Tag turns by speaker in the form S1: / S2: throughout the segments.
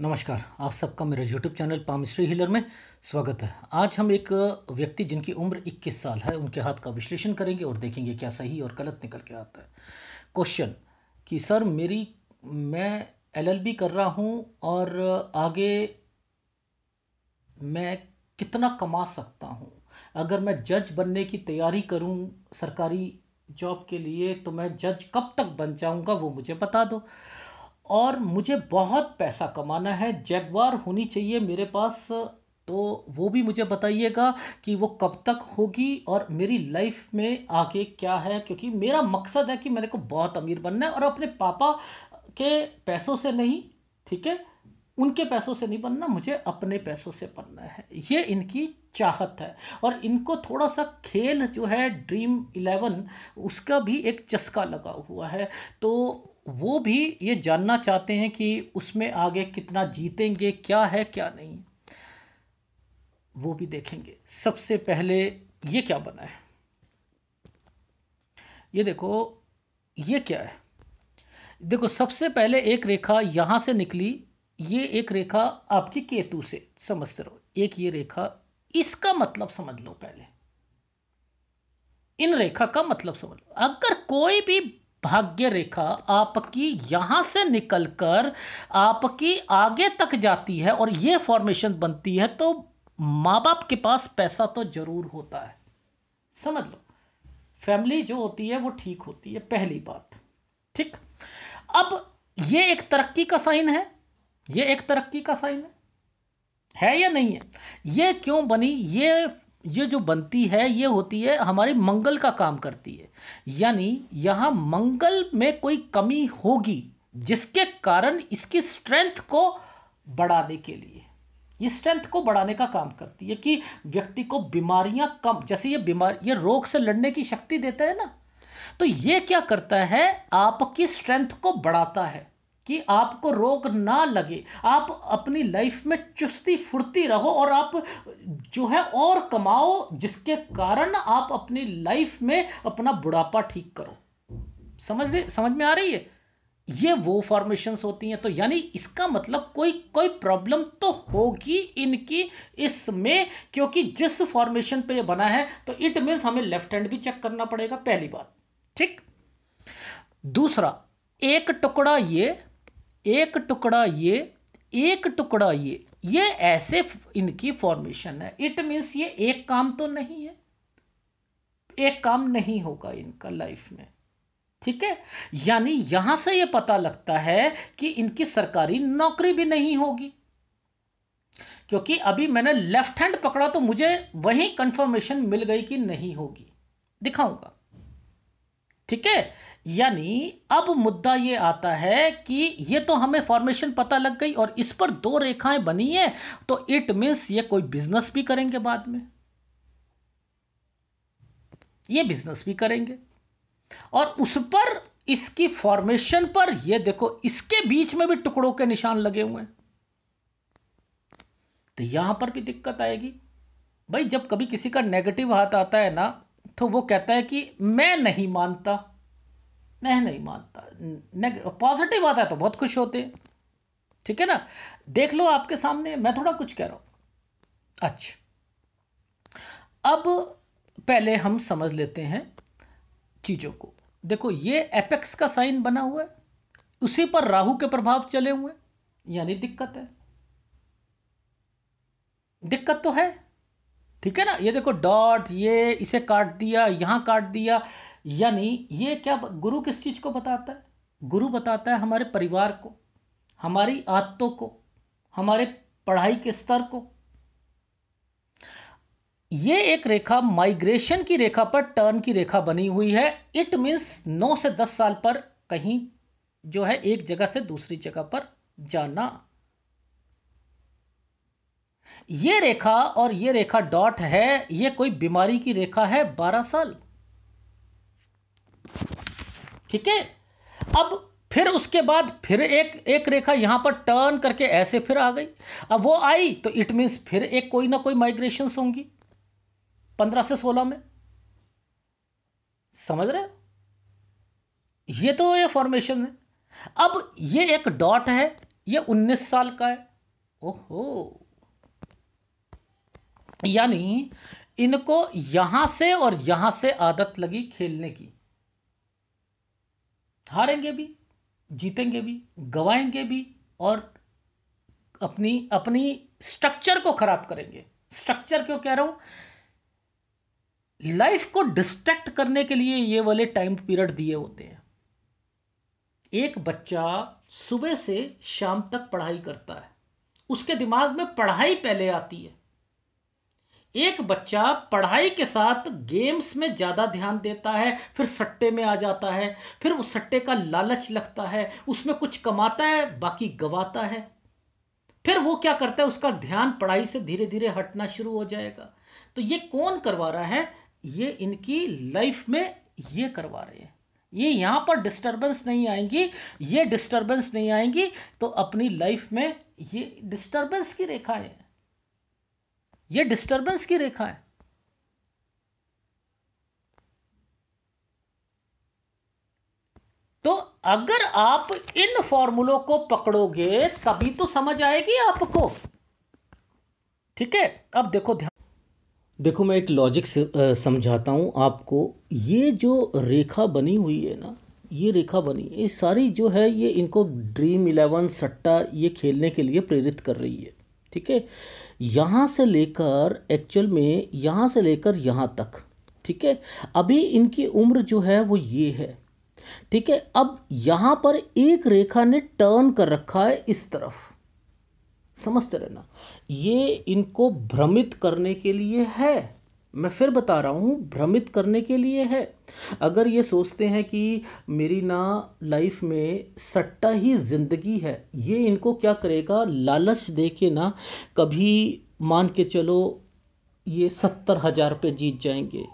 S1: नमस्कार आप सबका मेरा यूट्यूब चैनल पामिस्ट्री हिलर में स्वागत है आज हम एक व्यक्ति जिनकी उम्र 21 साल है उनके हाथ का विश्लेषण करेंगे और देखेंगे क्या सही और गलत निकल के आता है क्वेश्चन कि सर मेरी मैं एलएलबी कर रहा हूं और आगे मैं कितना कमा सकता हूं अगर मैं जज बनने की तैयारी करूं सरकारी जॉब के लिए तो मैं जज कब तक बन जाऊँगा वो मुझे बता दो और मुझे बहुत पैसा कमाना है जैगवार होनी चाहिए मेरे पास तो वो भी मुझे बताइएगा कि वो कब तक होगी और मेरी लाइफ में आगे क्या है क्योंकि मेरा मकसद है कि मेरे को बहुत अमीर बनना है और अपने पापा के पैसों से नहीं ठीक है उनके पैसों से नहीं बनना मुझे अपने पैसों से बनना है ये इनकी चाहत है और इनको थोड़ा सा खेल जो है ड्रीम इलेवन उसका भी एक चस्का लगा हुआ है तो वो भी ये जानना चाहते हैं कि उसमें आगे कितना जीतेंगे क्या है क्या नहीं वो भी देखेंगे सबसे पहले ये क्या बना है ये देखो ये क्या है देखो सबसे पहले एक रेखा यहां से निकली ये एक रेखा आपकी केतु से समझते रहो एक ये रेखा इसका मतलब समझ लो पहले इन रेखा का मतलब समझ लो अगर कोई भी भाग्य रेखा आपकी यहाँ से निकलकर आपकी आगे तक जाती है और ये फॉर्मेशन बनती है तो माँ बाप के पास पैसा तो ज़रूर होता है समझ लो फैमिली जो होती है वो ठीक होती है पहली बात ठीक अब ये एक तरक्की का साइन है ये एक तरक्की का साइन है है या नहीं है ये क्यों बनी ये ये जो बनती है ये होती है हमारी मंगल का काम करती है यानी यहाँ मंगल में कोई कमी होगी जिसके कारण इसकी स्ट्रेंथ को बढ़ाने के लिए ये स्ट्रेंथ को बढ़ाने का काम करती है कि व्यक्ति को बीमारियां कम जैसे ये बीमार ये रोग से लड़ने की शक्ति देता है ना तो ये क्या करता है आपकी स्ट्रेंथ को बढ़ाता है कि आपको रोग ना लगे आप अपनी लाइफ में चुस्ती फुर्ती रहो और आप जो है और कमाओ जिसके कारण आप अपनी लाइफ में अपना बुढ़ापा ठीक करो समझ समझ में आ रही है ये वो फॉर्मेशंस होती हैं तो यानी इसका मतलब कोई कोई प्रॉब्लम तो होगी इनकी इसमें क्योंकि जिस फॉर्मेशन पे ये बना है तो इट मीन्स हमें लेफ्ट हैंड भी चेक करना पड़ेगा पहली बात ठीक दूसरा एक टुकड़ा ये एक टुकड़ा ये एक टुकड़ा ये ये ऐसे इनकी फॉर्मेशन है इट मीन्स ये एक काम तो नहीं है एक काम नहीं होगा इनका लाइफ में ठीक है यानी यहां से ये पता लगता है कि इनकी सरकारी नौकरी भी नहीं होगी क्योंकि अभी मैंने लेफ्ट हैंड पकड़ा तो मुझे वही कंफर्मेशन मिल गई कि नहीं होगी दिखाऊंगा ठीक है यानी अब मुद्दा ये आता है कि ये तो हमें फॉर्मेशन पता लग गई और इस पर दो रेखाएं बनी है तो इट मीन्स ये कोई बिजनेस भी करेंगे बाद में ये बिजनेस भी करेंगे और उस पर इसकी फॉर्मेशन पर ये देखो इसके बीच में भी टुकड़ों के निशान लगे हुए हैं तो यहां पर भी दिक्कत आएगी भाई जब कभी किसी का नेगेटिव हाथ आता है ना तो वो कहता है कि मैं नहीं मानता मैं नहीं मानता पॉजिटिव आता है तो बहुत खुश होते हैं ठीक है ना देख लो आपके सामने मैं थोड़ा कुछ कह रहा हूं अच्छा अब पहले हम समझ लेते हैं चीज़ों को देखो ये एपेक्स का साइन बना हुआ है उसी पर राहु के प्रभाव चले हुए यानी दिक्कत है दिक्कत तो है ठीक है ना ये देखो डॉट ये इसे काट दिया यहां काट दिया यानी ये क्या गुरु किस चीज़ को बताता है गुरु बताता है हमारे परिवार को हमारी आदतों को हमारे पढ़ाई के स्तर को ये एक रेखा माइग्रेशन की रेखा पर टर्न की रेखा बनी हुई है इट मीन्स नौ से दस साल पर कहीं जो है एक जगह से दूसरी जगह पर जाना ये रेखा और ये रेखा डॉट है ये कोई बीमारी की रेखा है बारह साल ठीक है अब फिर उसके बाद फिर एक एक रेखा यहाँ पर टर्न करके ऐसे फिर आ गई अब वो आई तो इट मीन्स फिर एक कोई ना कोई माइग्रेशन होंगी पंद्रह से सोलह में समझ रहे हो ये तो ये फॉर्मेशन है अब ये एक डॉट है ये उन्नीस साल का है ओहो यानी इनको यहां से और यहां से आदत लगी खेलने की हारेंगे भी जीतेंगे भी गवाएंगे भी और अपनी अपनी स्ट्रक्चर को खराब करेंगे स्ट्रक्चर क्यों कह रहा हूं लाइफ को डिस्ट्रैक्ट करने के लिए ये वाले टाइम पीरियड दिए होते हैं एक बच्चा सुबह से शाम तक पढ़ाई करता है उसके दिमाग में पढ़ाई पहले आती है एक बच्चा पढ़ाई के साथ गेम्स में ज़्यादा ध्यान देता है फिर सट्टे में आ जाता है फिर उस सट्टे का लालच लगता है उसमें कुछ कमाता है बाकी गवाता है फिर वो क्या करता है उसका ध्यान पढ़ाई से धीरे धीरे हटना शुरू हो जाएगा तो ये कौन करवा रहा है ये इनकी लाइफ में ये करवा रहे हैं ये यहाँ पर डिस्टर्बेंस नहीं आएंगी ये डिस्टर्बेंस नहीं आएंगी तो अपनी लाइफ में ये डिस्टर्बेंस की रेखा है ये डिस्टर्बेंस की रेखा है तो अगर आप इन फॉर्मूलों को पकड़ोगे तभी तो समझ आएगी आपको ठीक है अब देखो ध्यान देखो मैं एक लॉजिक समझाता हूं आपको ये जो रेखा बनी हुई है ना ये रेखा बनी ये सारी जो है ये इनको ड्रीम इलेवन सट्टा ये खेलने के लिए प्रेरित कर रही है ठीक है यहाँ से लेकर एक्चुअल में यहाँ से लेकर यहाँ तक ठीक है अभी इनकी उम्र जो है वो ये है ठीक है अब यहाँ पर एक रेखा ने टर्न कर रखा है इस तरफ समझते रहना ये इनको भ्रमित करने के लिए है मैं फिर बता रहा हूँ भ्रमित करने के लिए है अगर ये सोचते हैं कि मेरी ना लाइफ में सट्टा ही ज़िंदगी है ये इनको क्या करेगा लालच दे के ना कभी मान के चलो ये सत्तर हज़ार रुपये जीत जाएंगे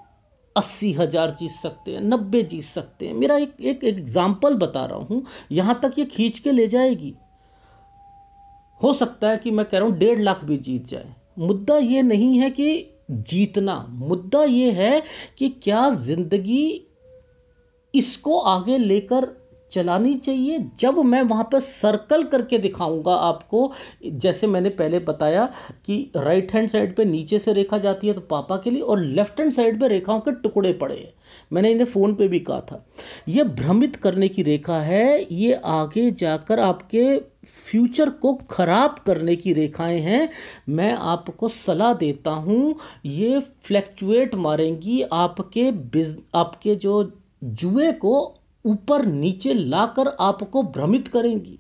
S1: अस्सी हज़ार जीत सकते हैं नब्बे जीत सकते हैं मेरा एक एक एग्ज़ाम्पल बता रहा हूँ यहाँ तक ये खींच के ले जाएगी हो सकता है कि मैं कह रहा हूँ डेढ़ लाख भी जीत जाए मुद्दा ये नहीं है कि जीतना मुद्दा ये है कि क्या ज़िंदगी इसको आगे लेकर चलानी चाहिए जब मैं वहाँ पर सर्कल करके दिखाऊंगा आपको जैसे मैंने पहले बताया कि राइट हैंड साइड पे नीचे से रेखा जाती है तो पापा के लिए और लेफ्ट हैंड साइड पे रेखाओं के टुकड़े पड़े हैं मैंने इन्हें फ़ोन पे भी कहा था ये भ्रमित करने की रेखा है ये आगे जाकर आपके फ्यूचर को ख़राब करने की रेखाएं हैं मैं आपको सलाह देता हूँ ये फ्लैक्चुएट मारेंगी आपके बिज आपके जो जुए को ऊपर नीचे लाकर आपको भ्रमित करेंगी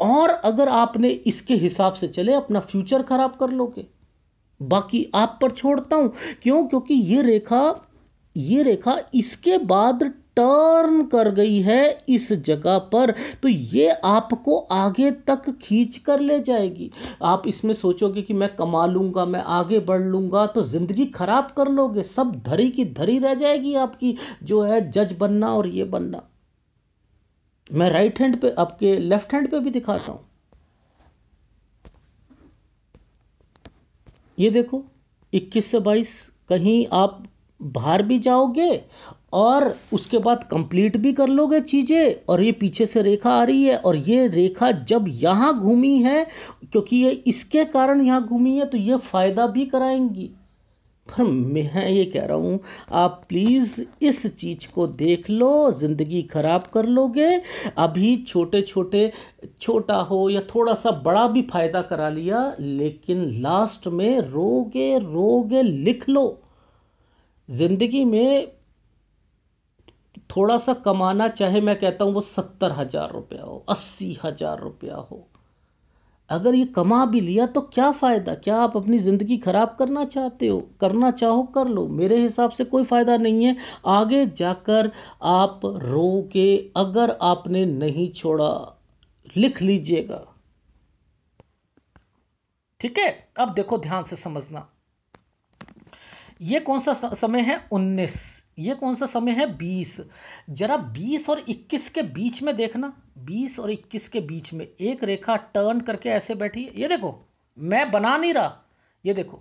S1: और अगर आपने इसके हिसाब से चले अपना फ्यूचर खराब कर लोगे बाकी आप पर छोड़ता हूं क्यों क्योंकि ये रेखा ये रेखा इसके बाद टर्न कर गई है इस जगह पर तो ये आपको आगे तक खींच कर ले जाएगी आप इसमें सोचोगे कि मैं कमा लूँगा मैं आगे बढ़ लूँगा तो ज़िंदगी ख़राब कर लोगे सब धरी की धरी रह जाएगी आपकी जो है जज बनना और ये बनना मैं राइट हैंड पे आपके लेफ्ट हैंड पे भी दिखाता हूँ ये देखो 21 से 22 कहीं आप बाहर भी जाओगे और उसके बाद कंप्लीट भी कर लोगे चीज़ें और ये पीछे से रेखा आ रही है और ये रेखा जब यहाँ घूमी है क्योंकि ये इसके कारण यहाँ घूमी है तो ये फ़ायदा भी कराएंगी पर मैं ये कह रहा हूँ आप प्लीज़ इस चीज़ को देख लो ज़िंदगी ख़राब कर लोगे अभी छोटे छोटे छोटा हो या थोड़ा सा बड़ा भी फ़ायदा करा लिया लेकिन लास्ट में रोगे रोगे लिख लो ज़िंदगी में थोड़ा सा कमाना चाहे मैं कहता हूँ वो सत्तर हज़ार रुपया हो अस्सी हज़ार रुपया हो अगर ये कमा भी लिया तो क्या फ़ायदा क्या आप अपनी ज़िंदगी ख़राब करना चाहते हो करना चाहो कर लो मेरे हिसाब से कोई फ़ायदा नहीं है आगे जाकर आप रो के अगर आपने नहीं छोड़ा लिख लीजिएगा ठीक है अब देखो ध्यान से समझना ये कौन सा समय है उन्नीस ये कौन सा समय है बीस जरा बीस और इक्कीस के बीच में देखना बीस और इक्कीस के बीच में एक रेखा टर्न करके ऐसे बैठी है ये देखो मैं बना नहीं रहा ये देखो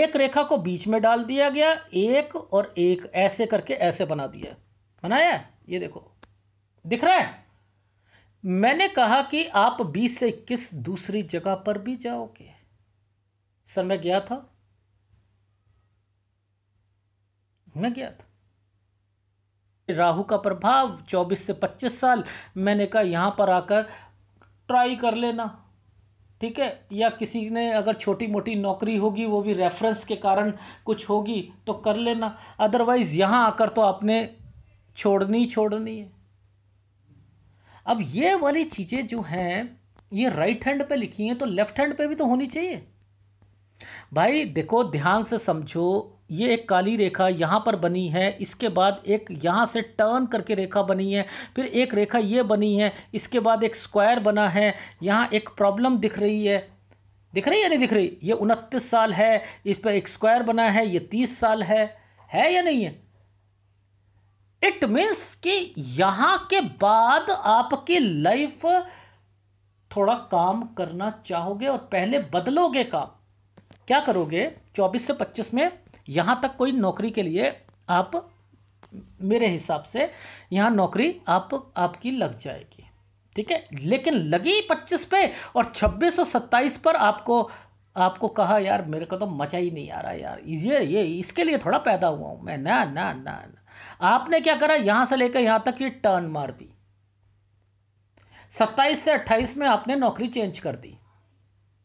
S1: एक रेखा को बीच में डाल दिया गया एक और एक ऐसे करके ऐसे बना दिया बनाया ये देखो दिख रहा है मैंने कहा कि आप 20 से 21 दूसरी जगह पर भी जाओगे सर मैं गया था मैं गया था राहु का प्रभाव 24 से 25 साल मैंने कहा यहाँ पर आकर ट्राई कर लेना ठीक है या किसी ने अगर छोटी मोटी नौकरी होगी वो भी रेफरेंस के कारण कुछ होगी तो कर लेना अदरवाइज़ यहाँ आकर तो आपने छोड़नी छोड़नी है अब ये वाली चीज़ें जो हैं ये राइट हैंड पे लिखी हैं तो लेफ्ट हैंड पे भी तो होनी चाहिए भाई देखो ध्यान से समझो ये एक काली रेखा यहाँ पर बनी है इसके बाद एक यहाँ से टर्न करके रेखा बनी है फिर एक रेखा ये बनी है इसके बाद एक स्क्वायर बना है यहाँ एक प्रॉब्लम दिख रही है दिख रही है या नहीं दिख रही ये उनतीस साल है इस पर एक स्क्वायर बना है ये तीस साल है है या नहीं है इट मीन्स कि यहाँ के बाद आपकी लाइफ थोड़ा काम करना चाहोगे और पहले बदलोगे काम क्या करोगे 24 से 25 में यहाँ तक कोई नौकरी के लिए आप मेरे हिसाब से यहाँ नौकरी आप आपकी लग जाएगी ठीक है लेकिन लगी पच्चीस पे और छब्बीस सौ सत्ताईस पर आपको आपको कहा यार मेरे को तो मजा ही नहीं आ रहा यार ये ये इसके लिए थोड़ा पैदा हुआ हूँ मैं ना ना ना ना आपने क्या करा यहाँ से लेकर यहाँ तक ये टर्न मार दी सत्ताईस से अट्ठाईस में आपने नौकरी चेंज कर दी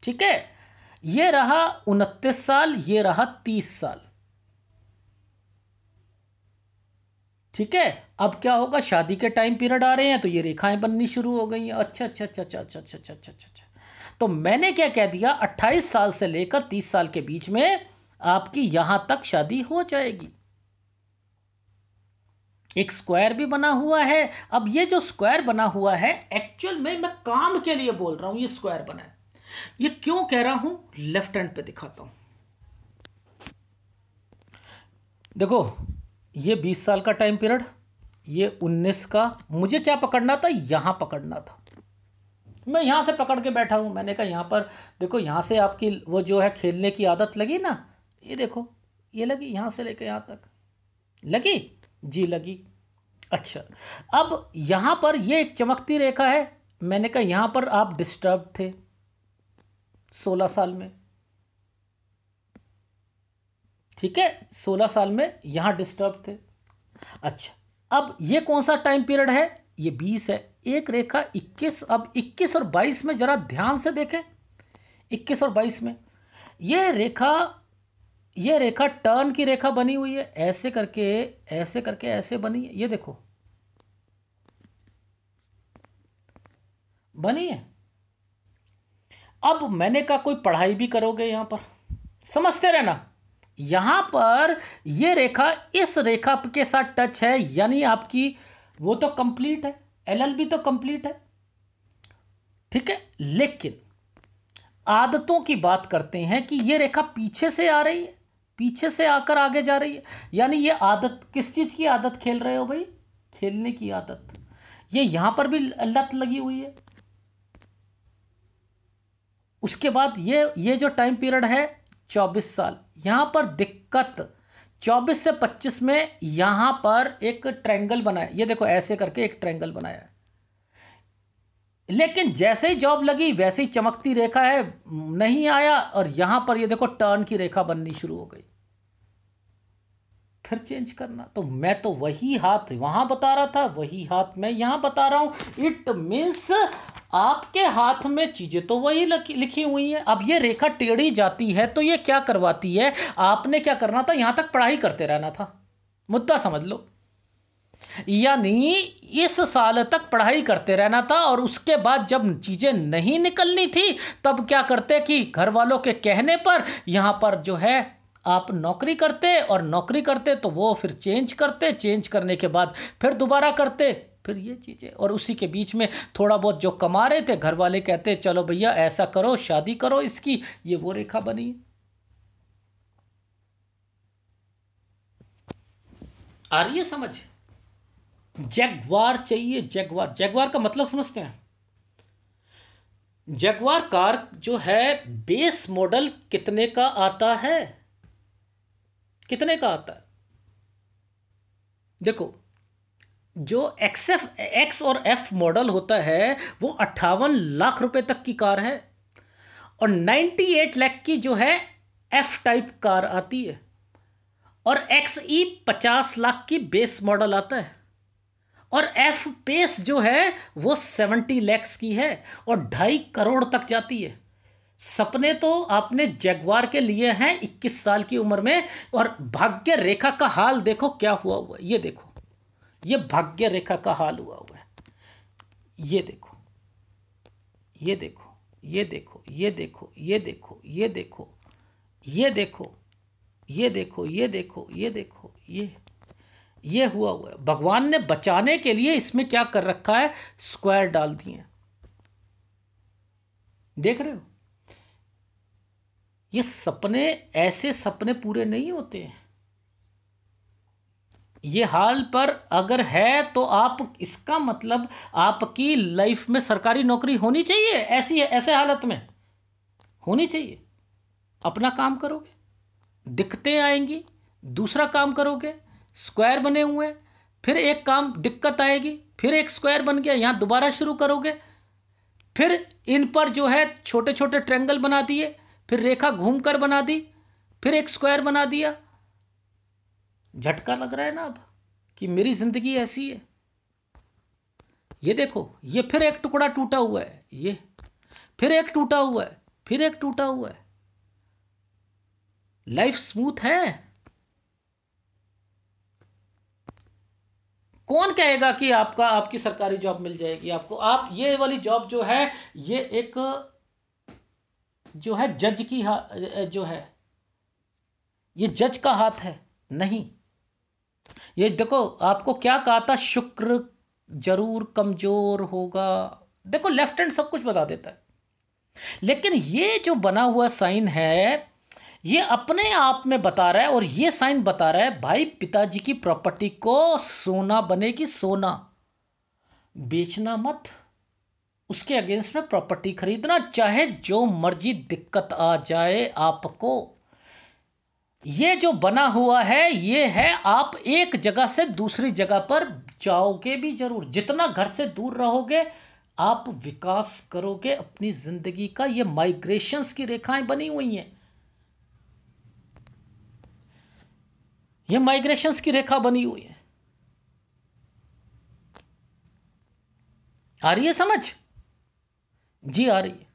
S1: ठीक है ये रहा उनतीस साल ये रहा तीस साल ठीक है अब क्या होगा शादी के टाइम पीरियड आ रहे हैं तो ये रेखाएं बननी शुरू हो गई हैं अच्छा अच्छा अच्छा अच्छा अच्छा अच्छा अच्छा अच्छा अच्छा तो मैंने क्या कह दिया 28 साल से लेकर 30 साल के बीच में आपकी यहां तक शादी हो जाएगी एक स्क्वायर भी बना हुआ है अब ये जो स्क्वायर बना हुआ है एक्चुअल में मैं काम के लिए बोल रहा हूं ये स्क्वायर बना है ये क्यों कह रहा हूं लेफ्ट हैंड पे दिखाता हूं देखो ये बीस साल का टाइम पीरियड ये उन्नीस का मुझे क्या पकड़ना था यहाँ पकड़ना था मैं यहाँ से पकड़ के बैठा हूँ मैंने कहा यहाँ पर देखो यहाँ से आपकी वो जो है खेलने की आदत लगी ना ये देखो ये लगी यहाँ से लेके यहाँ तक लगी जी लगी अच्छा अब यहाँ पर ये एक चमकती रेखा है मैंने कहा यहाँ पर आप डिस्टर्ब थे सोलह साल में ठीक है सोलह साल में यहाँ डिस्टर्ब थे अच्छा अब ये कौन सा टाइम पीरियड है ये बीस है एक रेखा इक्कीस अब इक्कीस और बाईस में ज़रा ध्यान से देखें इक्कीस और बाईस में ये रेखा ये रेखा टर्न की रेखा बनी हुई है ऐसे करके ऐसे करके ऐसे बनी है ये देखो बनी है अब मैंने कहा कोई पढ़ाई भी करोगे यहां पर समझते रहना यहां पर ये रेखा इस रेखा के साथ टच है यानी आपकी वो तो कंप्लीट है एलएलबी तो कंप्लीट है ठीक है लेकिन आदतों की बात करते हैं कि ये रेखा पीछे से आ रही है पीछे से आकर आगे जा रही है यानी ये आदत किस चीज़ की आदत खेल रहे हो भाई खेलने की आदत ये यहां पर भी लत लगी हुई है उसके बाद ये ये जो टाइम पीरियड है चौबीस साल यहाँ पर दिक्कत चौबीस से पच्चीस में यहाँ पर एक ट्रैंगल बनाया ये देखो ऐसे करके एक ट्रैंगल बनाया लेकिन जैसे ही जॉब लगी वैसे ही चमकती रेखा है नहीं आया और यहाँ पर ये देखो टर्न की रेखा बननी शुरू हो गई घर चेंज करना तो मैं तो वही हाथ वहां बता रहा था वही हाथ मैं यहां बता रहा हूं इट मीन्स आपके हाथ में चीज़ें तो वही लिखी हुई हैं अब ये रेखा टेढ़ी जाती है तो ये क्या करवाती है आपने क्या करना था यहां तक पढ़ाई करते रहना था मुद्दा समझ लो यानी इस साल तक पढ़ाई करते रहना था और उसके बाद जब चीज़ें नहीं निकलनी थी तब क्या करते कि घर वालों के कहने पर यहां पर जो है आप नौकरी करते और नौकरी करते तो वो फिर चेंज करते चेंज करने के बाद फिर दोबारा करते फिर ये चीज़ें और उसी के बीच में थोड़ा बहुत जो कमा रहे थे घर वाले कहते चलो भैया ऐसा करो शादी करो इसकी ये वो रेखा बनी आ रही है समझ जैगवार चाहिए जैगवार जैगवार का मतलब समझते हैं जगवार कार जो है बेस मॉडल कितने का आता है कितने का आता है देखो जो एक्स एफ एक्स और एफ मॉडल होता है वो अट्ठावन लाख रुपए तक की कार है और 98 लाख की जो है एफ टाइप कार आती है और एक्स ई e पचास लाख की बेस मॉडल आता है और एफ पेस जो है वो 70 लैक्स की है और ढाई करोड़ तक जाती है सपने तो आपने जगवार के लिए हैं 21 साल की उम्र में और भाग्य रेखा का हाल देखो क्या हुआ हुआ है ये देखो ये भाग्य रेखा का हाल हुआ हुआ है ये देखो ये देखो ये देखो ये देखो ये देखो ये देखो ये देखो ये देखो ये देखो ये देखो ये ये हुआ हुआ है भगवान ने बचाने के लिए इसमें क्या कर रखा है स्क्वायर डाल दिए देख रहे हो ये सपने ऐसे सपने पूरे नहीं होते हैं ये हाल पर अगर है तो आप इसका मतलब आपकी लाइफ में सरकारी नौकरी होनी चाहिए ऐसी है ऐसे हालत में होनी चाहिए अपना काम करोगे दिक्कतें आएंगी दूसरा काम करोगे स्क्वायर बने हुए फिर एक काम दिक्कत आएगी फिर एक स्क्वायर बन गया यहाँ दोबारा शुरू करोगे फिर इन पर जो है छोटे छोटे ट्रेंगल बना दिए फिर रेखा घूम कर बना दी फिर एक स्क्वायर बना दिया झटका लग रहा है ना अब कि मेरी जिंदगी ऐसी है ये देखो ये फिर एक टुकड़ा टूटा हुआ है ये फिर एक टूटा हुआ है फिर एक टूटा हुआ है लाइफ स्मूथ है कौन कहेगा कि आपका आपकी सरकारी जॉब मिल जाएगी आपको आप ये वाली जॉब जो है ये एक जो है जज की जो है ये जज का हाथ है नहीं ये देखो आपको क्या कहा था शुक्र जरूर कमजोर होगा देखो लेफ्ट हैंड सब कुछ बता देता है लेकिन ये जो बना हुआ साइन है ये अपने आप में बता रहा है और ये साइन बता रहा है भाई पिताजी की प्रॉपर्टी को सोना बनेगी सोना बेचना मत उसके अगेंस्ट में प्रॉपर्टी खरीदना चाहे जो मर्जी दिक्कत आ जाए आपको ये जो बना हुआ है ये है आप एक जगह से दूसरी जगह पर जाओगे भी जरूर जितना घर से दूर रहोगे आप विकास करोगे अपनी जिंदगी का ये माइग्रेशंस की रेखाएं बनी हुई हैं ये माइग्रेशंस की रेखा बनी हुई है आ रही है समझ जी आ रही है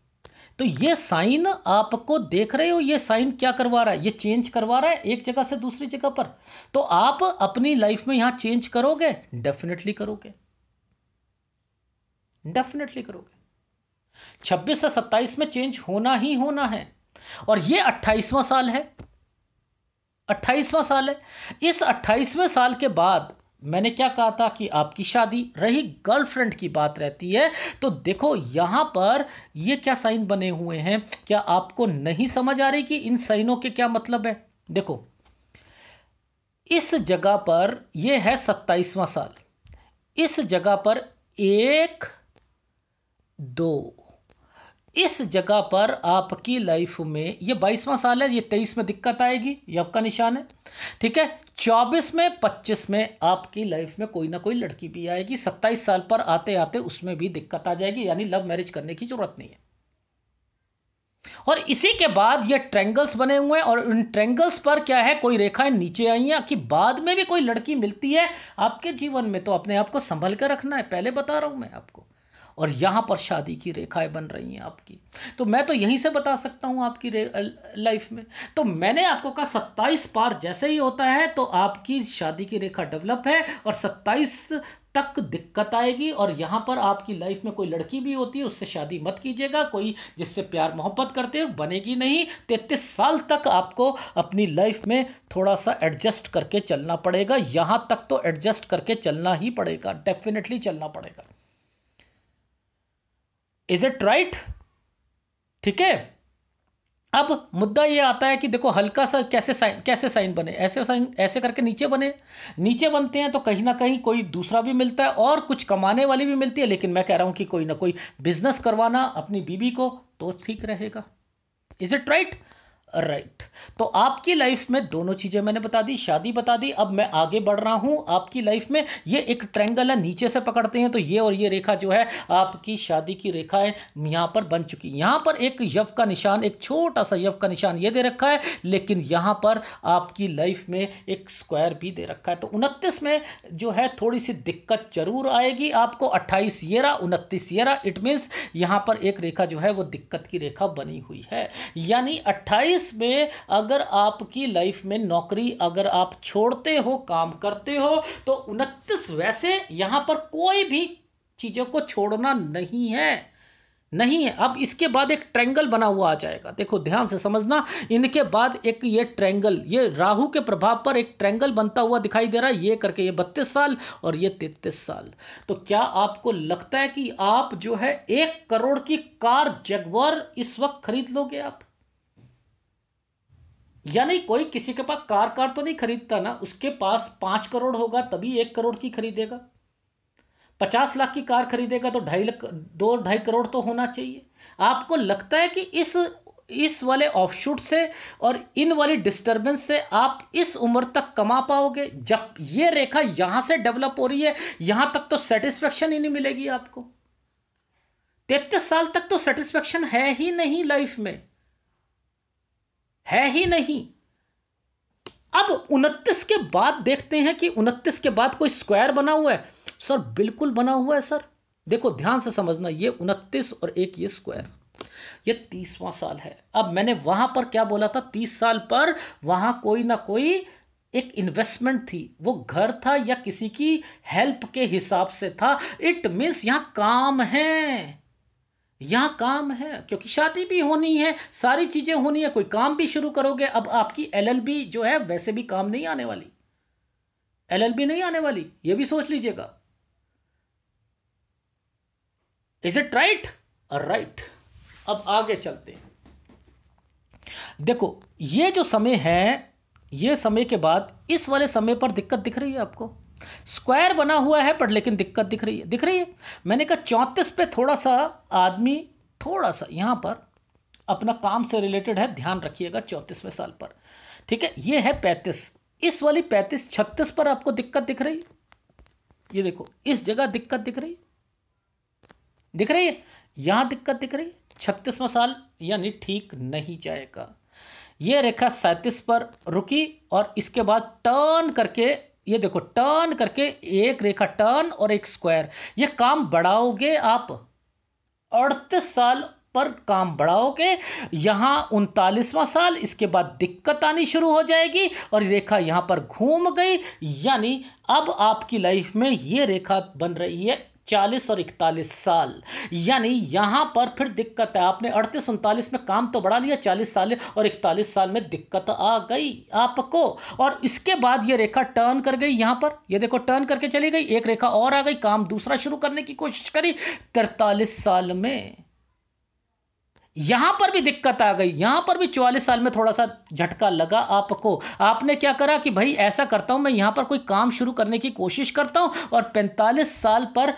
S1: तो ये साइन आपको देख रहे हो ये साइन क्या करवा रहा है ये चेंज करवा रहा है एक जगह से दूसरी जगह पर तो आप अपनी लाइफ में यहां चेंज करोगे डेफिनेटली करोगे डेफिनेटली करोगे 26 से 27 में चेंज होना ही होना है और ये 28वां साल है 28वां साल है इस 28वें साल के बाद मैंने क्या कहा था कि आपकी शादी रही गर्लफ्रेंड की बात रहती है तो देखो यहाँ पर ये क्या साइन बने हुए हैं क्या आपको नहीं समझ आ रही कि इन साइनों के क्या मतलब है देखो इस जगह पर यह है सत्ताईसवां साल इस जगह पर एक दो इस जगह पर आपकी लाइफ में ये बाईसवां साल है ये तेईस में दिक्कत आएगी ये आपका निशान है ठीक है चौबीस में पच्चीस में आपकी लाइफ में कोई ना कोई लड़की भी आएगी सत्ताईस साल पर आते आते उसमें भी दिक्कत आ जाएगी यानी लव मैरिज करने की जरूरत नहीं है और इसी के बाद ये ट्रेंगल्स बने हुए हैं और इन ट्रेंगल्स पर क्या है कोई रेखाएं नीचे आई हैं कि बाद में भी कोई लड़की मिलती है आपके जीवन में तो अपने आप को संभल कर रखना है पहले बता रहा हूं मैं आपको और यहाँ पर शादी की रेखाएं बन रही हैं आपकी तो मैं तो यहीं से बता सकता हूँ आपकी लाइफ में तो मैंने आपको कहा सत्ताईस पार जैसे ही होता है तो आपकी शादी की रेखा डेवलप है और सत्ताईस तक दिक्कत आएगी और यहाँ पर आपकी लाइफ में कोई लड़की भी होती है उससे शादी मत कीजिएगा कोई जिससे प्यार मोहब्बत करते हो बनेगी नहीं तैतीस साल तक आपको अपनी लाइफ में थोड़ा सा एडजस्ट करके चलना पड़ेगा यहाँ तक तो एडजस्ट करके चलना ही पड़ेगा डेफिनेटली चलना पड़ेगा इज इट राइट ठीक है अब मुद्दा ये आता है कि देखो हल्का सा कैसे साइन कैसे साइन बने ऐसे साइन ऐसे करके नीचे बने नीचे बनते हैं तो कहीं ना कहीं कोई दूसरा भी मिलता है और कुछ कमाने वाली भी मिलती है लेकिन मैं कह रहा हूं कि कोई ना कोई बिजनेस करवाना अपनी बीबी को तो ठीक रहेगा is it right right right. तो आपकी लाइफ में दोनों चीज़ें मैंने बता दी शादी बता दी अब मैं आगे बढ़ रहा हूँ आपकी लाइफ में ये एक ट्रेंगल है नीचे से पकड़ते हैं तो ये और ये रेखा जो है आपकी शादी की रेखा है यहाँ पर बन चुकी यहाँ पर एक यव का निशान एक छोटा सा यव का निशान ये दे रखा है लेकिन यहाँ पर आपकी लाइफ में एक स्क्वायर भी दे रखा है तो उनतीस में जो है थोड़ी सी दिक्कत जरूर आएगी आपको अट्ठाईस ये उनतीस ये इट मीन्स यहाँ पर एक रेखा जो है वो दिक्कत की रेखा बनी हुई है यानी अट्ठाईस में अगर आपकी लाइफ में नौकरी अगर आप छोड़ते हो काम करते हो तो उनतीस वैसे यहां पर कोई भी चीज़ों को छोड़ना नहीं है नहीं है अब इसके बाद एक ट्रैंगल बना हुआ आ जाएगा देखो ध्यान से समझना इनके बाद एक ये ट्रैंगल ये राहु के प्रभाव पर एक ट्रैंगल बनता हुआ दिखाई दे रहा है ये करके ये बत्तीस साल और ये तैतीस साल तो क्या आपको लगता है कि आप जो है एक करोड़ की कार जगवर इस वक्त खरीद लोगे आप यानी कोई किसी के पास कार कार तो नहीं खरीदता ना उसके पास पाँच करोड़ होगा तभी एक करोड़ की खरीदेगा पचास लाख की कार खरीदेगा तो ढाई लाख दो ढाई करोड़ तो होना चाहिए आपको लगता है कि इस इस वाले ऑफशूट से और इन वाली डिस्टरबेंस से आप इस उम्र तक कमा पाओगे जब ये रेखा यहाँ से डेवलप हो रही है यहाँ तक तो सेटिस्फेक्शन ही नहीं मिलेगी आपको तैतीस साल तक तो सेटिस्फेक्शन है ही नहीं लाइफ में है ही नहीं अब उनतीस के बाद देखते हैं कि उनतीस के बाद कोई स्क्वायर बना हुआ है सर बिल्कुल बना हुआ है सर देखो ध्यान से समझना ये उनतीस और एक ये स्क्वायर ये तीसवां साल है अब मैंने वहां पर क्या बोला था तीस साल पर वहां कोई ना कोई एक इन्वेस्टमेंट थी वो घर था या किसी की हेल्प के हिसाब से था इट मीन्स यहां काम है यहाँ काम है क्योंकि शादी भी होनी है सारी चीज़ें होनी है कोई काम भी शुरू करोगे अब आपकी एलएलबी जो है वैसे भी काम नहीं आने वाली एलएलबी नहीं आने वाली ये भी सोच लीजिएगा इज इट राइट राइट अब आगे चलते हैं देखो ये जो समय है ये समय के बाद इस वाले समय पर दिक्कत दिख रही है आपको स्क्वायर बना हुआ है पर लेकिन दिक्कत दिख रही है दिख रही है मैंने कहा चौंतीस पे थोड़ा सा आदमी थोड़ा सा यहाँ पर अपना काम से रिलेटेड है ध्यान रखिएगा चौंतीसवें साल पर ठीक है ये है पैंतीस इस वाली पैंतीस छत्तीस पर आपको दिक्कत दिख रही है ये देखो इस जगह दिक्कत दिख रही है दिख रही है यहाँ दिक्कत दिख रही है छत्तीसवें साल यानी ठीक नहीं जाएगा ये रेखा सैंतीस पर रुकी और इसके बाद टर्न करके ये देखो टर्न करके एक रेखा टर्न और एक स्क्वायर ये काम बढ़ाओगे आप अड़तीस साल पर काम बढ़ाओगे यहाँ उनतालीसवां साल इसके बाद दिक्कत आनी शुरू हो जाएगी और रेखा यहाँ पर घूम गई यानी अब आपकी लाइफ में ये रेखा बन रही है चालीस और इकतालीस साल यानी यहाँ पर फिर दिक्कत है आपने अड़तीस उनतालीस में काम तो बढ़ा लिया चालीस साल और इकतालीस साल में दिक्कत आ गई आपको और इसके बाद ये रेखा टर्न कर गई यहाँ पर ये देखो टर्न करके चली गई एक रेखा और आ गई काम दूसरा शुरू करने की कोशिश करी तिरतालीस साल में यहां पर भी दिक्कत आ गई यहां पर भी चौवालीस साल में थोड़ा सा झटका लगा आपको आपने क्या करा कि भाई ऐसा करता हूं मैं यहां पर कोई काम शुरू करने की कोशिश करता हूं और पैंतालीस साल पर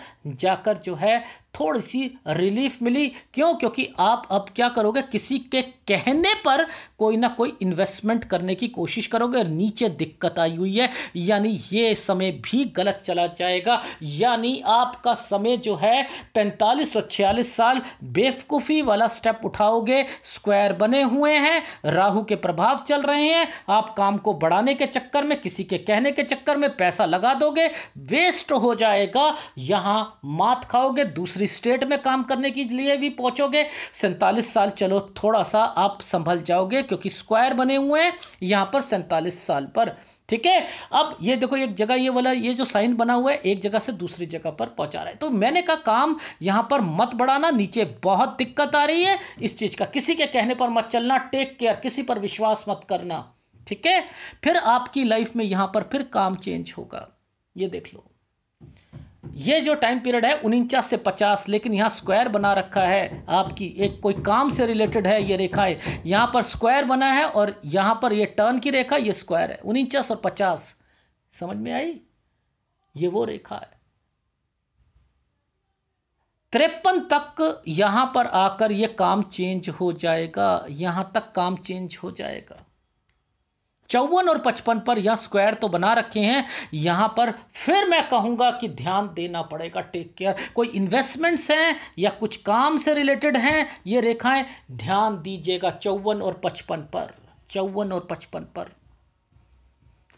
S1: जाकर जो है थोड़ी सी रिलीफ मिली क्यों क्योंकि आप अब क्या करोगे किसी के कहने पर कोई ना कोई इन्वेस्टमेंट करने की कोशिश करोगे नीचे दिक्कत आई हुई है यानी ये समय भी गलत चला जाएगा यानी आपका समय जो है पैंतालीस और छियालीस साल बेवकूफ़ी वाला स्टेप उठाओगे स्क्वायर बने हुए हैं राहु के प्रभाव चल रहे हैं आप काम को बढ़ाने के चक्कर में किसी के कहने के चक्कर में पैसा लगा दोगे वेस्ट हो जाएगा यहाँ मात खाओगे दूसरी दूसरी स्टेट में काम करने के लिए भी पहुंचोगे सैंतालीस साल चलो थोड़ा सा आप संभल जाओगे क्योंकि स्क्वायर बने हुए हैं यहाँ पर सैंतालीस साल पर ठीक है अब ये देखो एक जगह ये वाला ये जो साइन बना हुआ है एक जगह से दूसरी जगह पर पहुंचा रहा है तो मैंने कहा काम यहां पर मत बढ़ाना नीचे बहुत दिक्कत आ रही है इस चीज़ का किसी के कहने पर मत चलना टेक केयर किसी पर विश्वास मत करना ठीक है फिर आपकी लाइफ में यहां पर फिर काम चेंज होगा ये देख लो ये जो टाइम पीरियड है उनचास से 50 लेकिन यहाँ स्क्वायर बना रखा है आपकी एक कोई काम से रिलेटेड है ये रेखाएं यहाँ पर स्क्वायर बना है और यहाँ पर ये टर्न की रेखा ये स्क्वायर है उनचास और 50 समझ में आई ये वो रेखा है त्रेपन तक यहाँ पर आकर ये काम चेंज हो जाएगा यहाँ तक काम चेंज हो जाएगा चौवन और पचपन पर यह स्क्वायर तो बना रखे हैं यहाँ पर फिर मैं कहूँगा कि ध्यान देना पड़ेगा टेक केयर कोई इन्वेस्टमेंट्स हैं या कुछ काम से रिलेटेड हैं ये रेखाएं ध्यान दीजिएगा चौवन और पचपन पर चौवन और पचपन पर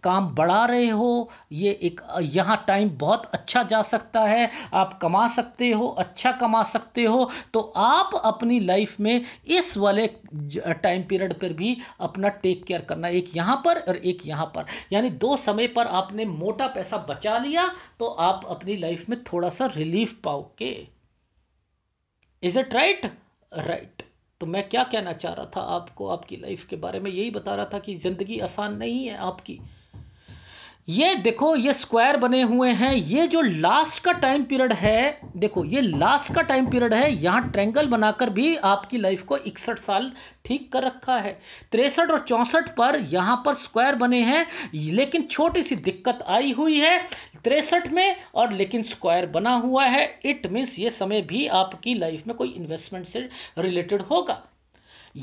S1: काम बढ़ा रहे हो ये एक यहाँ टाइम बहुत अच्छा जा सकता है आप कमा सकते हो अच्छा कमा सकते हो तो आप अपनी लाइफ में इस वाले टाइम पीरियड पर भी अपना टेक केयर करना एक यहाँ पर और एक यहाँ पर यानी दो समय पर आपने मोटा पैसा बचा लिया तो आप अपनी लाइफ में थोड़ा सा रिलीफ पाओगे इज इट राइट राइट तो मैं क्या कहना चाह रहा था आपको आपकी लाइफ के बारे में यही बता रहा था कि ज़िंदगी आसान नहीं है आपकी ये देखो ये स्क्वायर बने हुए हैं ये जो लास्ट का टाइम पीरियड है देखो ये लास्ट का टाइम पीरियड है यहाँ ट्रेंगल बनाकर भी आपकी लाइफ को इकसठ साल ठीक कर रखा है तिरसठ और चौंसठ पर यहाँ पर स्क्वायर बने हैं लेकिन छोटी सी दिक्कत आई हुई है तिरसठ में और लेकिन स्क्वायर बना हुआ है इट मीन्स ये समय भी आपकी लाइफ में कोई इन्वेस्टमेंट से रिलेटेड होगा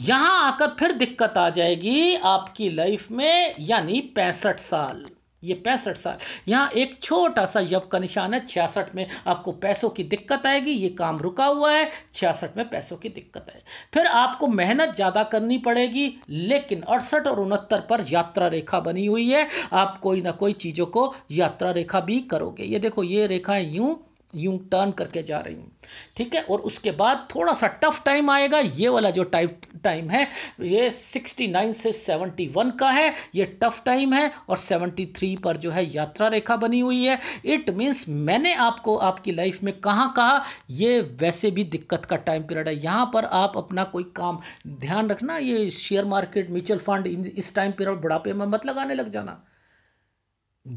S1: यहाँ आकर फिर दिक्कत आ जाएगी आपकी लाइफ में यानी पैंसठ साल ये पैंसठ साल यहाँ एक छोटा सा यव का निशान है छियासठ में आपको पैसों की दिक्कत आएगी ये काम रुका हुआ है छियासठ में पैसों की दिक्कत है फिर आपको मेहनत ज़्यादा करनी पड़ेगी लेकिन अड़सठ और उनहत्तर पर यात्रा रेखा बनी हुई है आप कोई ना कोई चीज़ों को यात्रा रेखा भी करोगे ये देखो ये रेखाएं यूँ यूं टर्न करके जा रही हूँ ठीक है और उसके बाद थोड़ा सा टफ टाइम आएगा ये वाला जो टाइप टाइम है ये 69 से 71 का है ये टफ टाइम है और 73 पर जो है यात्रा रेखा बनी हुई है इट मीन्स मैंने आपको आपकी लाइफ में कहाँ कहा ये वैसे भी दिक्कत का टाइम पीरियड है यहाँ पर आप अपना कोई काम ध्यान रखना ये शेयर मार्केट म्यूचुअल फंड इस टाइम पीरियड बुढ़ापे में मत लगाने लग जाना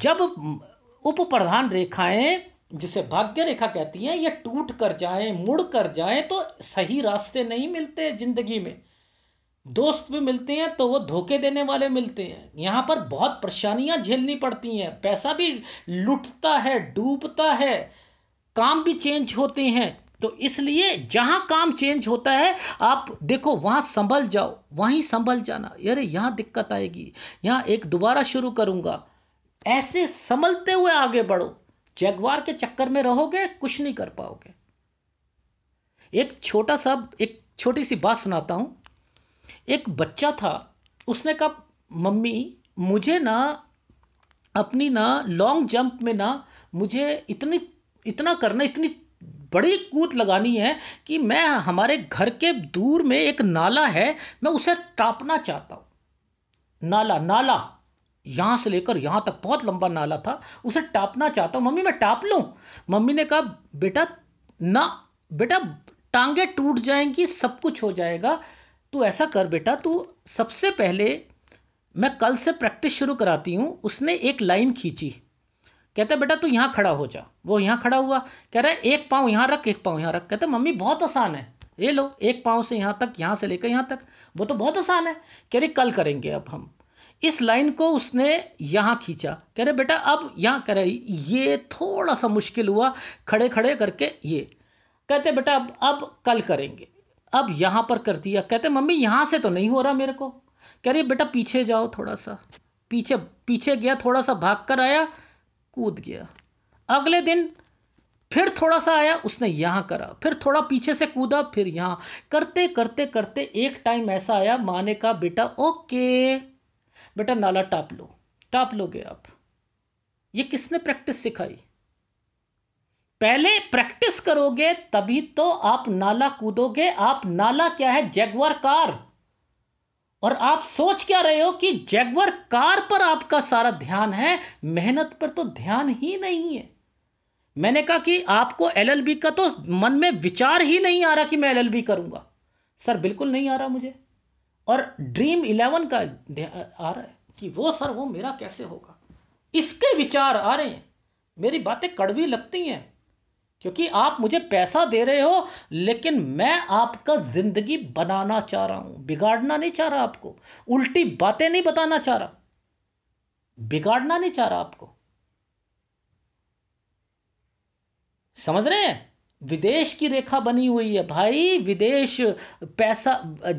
S1: जब उप प्रधान रेखाएं जिसे भाग्य रेखा कहती है ये टूट कर जाए मुड़ कर जाए तो सही रास्ते नहीं मिलते जिंदगी में दोस्त भी मिलते हैं तो वो धोखे देने वाले मिलते हैं यहाँ पर बहुत परेशानियाँ झेलनी पड़ती हैं पैसा भी लुटता है डूबता है काम भी चेंज होते हैं तो इसलिए जहाँ काम चेंज होता है आप देखो वहाँ संभल जाओ वहीं संभल जाना अरे यहाँ दिक्कत आएगी यहाँ एक दोबारा शुरू करूँगा ऐसे संभलते हुए आगे बढ़ो जगवार के चक्कर में रहोगे कुछ नहीं कर पाओगे एक छोटा सा एक छोटी सी बात सुनाता हूँ एक बच्चा था उसने कहा मम्मी मुझे ना अपनी ना लॉन्ग जंप में ना मुझे इतनी इतना करना इतनी बड़ी कूद लगानी है कि मैं हमारे घर के दूर में एक नाला है मैं उसे टापना चाहता हूँ नाला नाला यहाँ से लेकर यहाँ तक बहुत लंबा नाला था उसे टापना चाहता हूँ मम्मी मैं टाप लूँ मम्मी ने कहा बेटा ना बेटा टांगे टूट जाएंगी सब कुछ हो जाएगा तू ऐसा कर बेटा तू सबसे पहले मैं कल से प्रैक्टिस शुरू कराती हूँ उसने एक लाइन खींची कहता बेटा तू यहाँ खड़ा हो जा वो यहाँ खड़ा हुआ कह रहा है एक पाँव यहाँ रख एक पाँव यहाँ रख कहते मम्मी बहुत आसान है ये लो एक पाँव से यहाँ तक यहाँ से लेकर यहाँ तक वो तो बहुत आसान है कह रही कल करेंगे अब हम इस लाइन को उसने यहाँ खींचा कह रहे बेटा अब यहाँ कह रहे ये थोड़ा सा मुश्किल हुआ खड़े खड़े करके ये कहते बेटा अब अब कल करेंगे अब यहाँ पर कर दिया कहते मम्मी यहाँ से तो नहीं हो रहा मेरे को कह रही बेटा पीछे जाओ थोड़ा सा पीछे पीछे गया थोड़ा सा भाग कर आया कूद गया अगले दिन फिर थोड़ा सा आया उसने यहाँ करा फिर थोड़ा पीछे से कूदा फिर यहाँ करते करते करते एक टाइम ऐसा आया माँ ने कहा बेटा ओके बेटा नाला टाप लो टाप लोगे आप ये किसने प्रैक्टिस सिखाई पहले प्रैक्टिस करोगे तभी तो आप नाला कूदोगे आप नाला क्या है जैगवर कार और आप सोच क्या रहे हो कि जैगवर कार पर आपका सारा ध्यान है मेहनत पर तो ध्यान ही नहीं है मैंने कहा कि आपको एलएलबी का तो मन में विचार ही नहीं आ रहा कि मैं एलएलबी करूंगा सर बिल्कुल नहीं आ रहा मुझे और ड्रीम इलेवन का आ रहा है कि वो सर वो मेरा कैसे होगा इसके विचार आ रहे हैं मेरी बातें कड़वी लगती हैं क्योंकि आप मुझे पैसा दे रहे हो लेकिन मैं आपका ज़िंदगी बनाना चाह रहा हूं बिगाड़ना नहीं चाह रहा आपको उल्टी बातें नहीं बताना चाह रहा बिगाड़ना नहीं चाह रहा आपको समझ रहे हैं विदेश की रेखा बनी हुई है भाई विदेश पैसा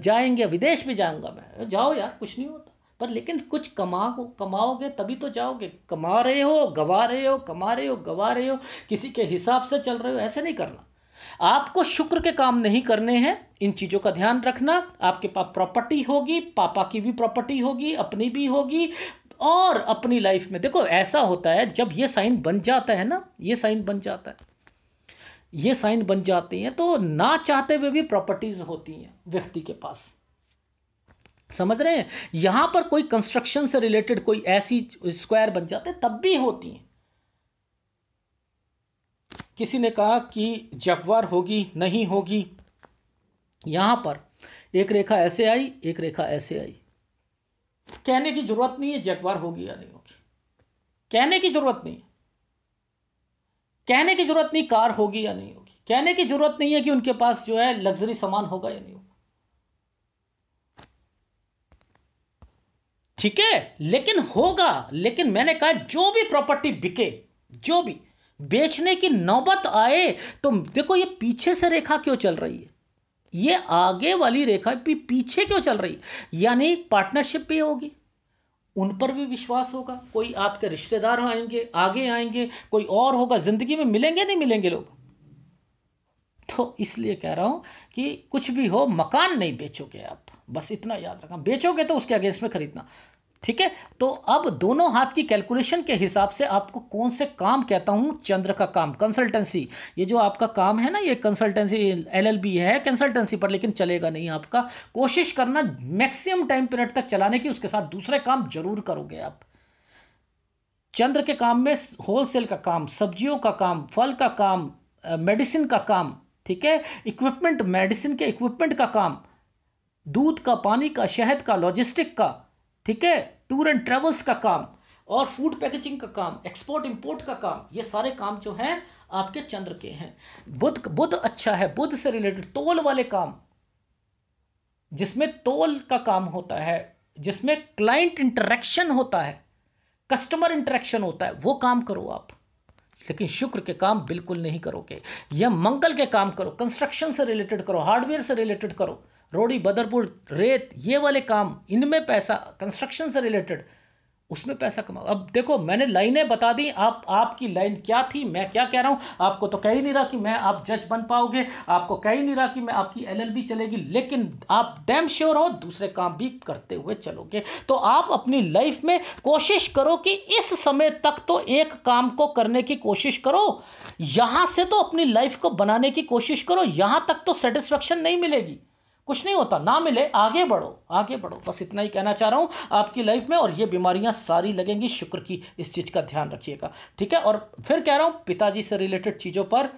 S1: जाएंगे विदेश में जाऊंगा मैं जाओ यार कुछ नहीं होता पर लेकिन कुछ कमाओ कमाओगे तभी तो जाओगे कमा रहे हो गवा रहे हो कमा रहे हो गवा रहे हो किसी के हिसाब से चल रहे हो ऐसे नहीं करना आपको शुक्र के काम नहीं करने हैं इन चीज़ों का ध्यान रखना आपके पास प्रॉपर्टी होगी पापा की भी प्रॉपर्टी होगी अपनी भी होगी और अपनी लाइफ में देखो ऐसा होता है जब ये साइन बन जाता है ना ये साइन बन जाता है ये साइन बन जाती हैं तो ना चाहते हुए भी प्रॉपर्टीज़ होती हैं व्यक्ति के पास समझ रहे हैं यहां पर कोई कंस्ट्रक्शन से रिलेटेड कोई ऐसी स्क्वायर बन जाते तब भी होती हैं किसी ने कहा कि जगवार होगी नहीं होगी यहां पर एक रेखा ऐसे आई एक रेखा ऐसे आई कहने की ज़रूरत नहीं है जगवार होगी या नहीं होगी कहने की ज़रूरत नहीं है कहने की जरूरत नहीं कार होगी या नहीं होगी कहने की जरूरत नहीं है कि उनके पास जो है लग्जरी सामान होगा या नहीं होगा ठीक है लेकिन होगा लेकिन मैंने कहा जो भी प्रॉपर्टी बिके जो भी बेचने की नौबत आए तो देखो ये पीछे से रेखा क्यों चल रही है ये आगे वाली रेखा भी पीछे क्यों चल रही है यानी पार्टनरशिप भी होगी उन पर भी विश्वास होगा कोई आपके रिश्तेदार आएंगे आगे आएंगे कोई और होगा ज़िंदगी में मिलेंगे नहीं मिलेंगे लोग तो इसलिए कह रहा हूं कि कुछ भी हो मकान नहीं बेचोगे आप बस इतना याद रखना बेचोगे तो उसके अगेंस्ट में खरीदना ठीक है तो अब दोनों हाथ की कैलकुलेशन के हिसाब से आपको कौन से काम कहता हूँ चंद्र का काम कंसल्टेंसी ये जो आपका काम है ना ये कंसल्टेंसी एलएलबी है कंसल्टेंसी पर लेकिन चलेगा नहीं आपका कोशिश करना मैक्सिमम टाइम पीरियड तक चलाने की उसके साथ दूसरे काम जरूर करोगे आप चंद्र के काम में होलसेल का काम सब्जियों का काम फल का काम मेडिसिन का काम ठीक है इक्विपमेंट मेडिसिन के इक्विपमेंट का काम दूध का पानी का शहद का लॉजिस्टिक का ठीक है टूर एंड ट्रेवल्स का काम और फूड पैकेजिंग का काम एक्सपोर्ट इंपोर्ट का काम ये सारे काम जो हैं आपके चंद्र के हैं बुद्ध बुद्ध अच्छा है बुद्ध से रिलेटेड तोल वाले काम जिसमें तोल का काम होता है जिसमें क्लाइंट इंटरेक्शन होता है कस्टमर इंटरेक्शन होता है वो काम करो आप लेकिन शुक्र के काम बिल्कुल नहीं करोगे या मंगल के काम करो कंस्ट्रक्शन से रिलेटेड करो हार्डवेयर से रिलेटेड करो रोड़ी बदरपुर रेत ये वाले काम इनमें पैसा कंस्ट्रक्शन से रिलेटेड उसमें पैसा कमाओ अब देखो मैंने लाइनें बता दी आप आपकी लाइन क्या थी मैं क्या कह रहा हूँ आपको तो कह ही नहीं रहा कि मैं आप जज बन पाओगे आपको कह ही नहीं रहा कि मैं आपकी एलएलबी चलेगी लेकिन आप डैम श्योर हो दूसरे काम भी करते हुए चलोगे तो आप अपनी लाइफ में कोशिश करो कि इस समय तक तो एक काम को करने की कोशिश करो यहाँ से तो अपनी लाइफ को बनाने की कोशिश करो यहाँ तक तो सेटिस्फेक्शन नहीं मिलेगी कुछ नहीं होता ना मिले आगे बढ़ो आगे बढ़ो बस इतना ही कहना चाह रहा हूँ आपकी लाइफ में और ये बीमारियाँ सारी लगेंगी शुक्र की इस चीज़ का ध्यान रखिएगा ठीक है और फिर कह रहा हूँ पिताजी से रिलेटेड चीज़ों पर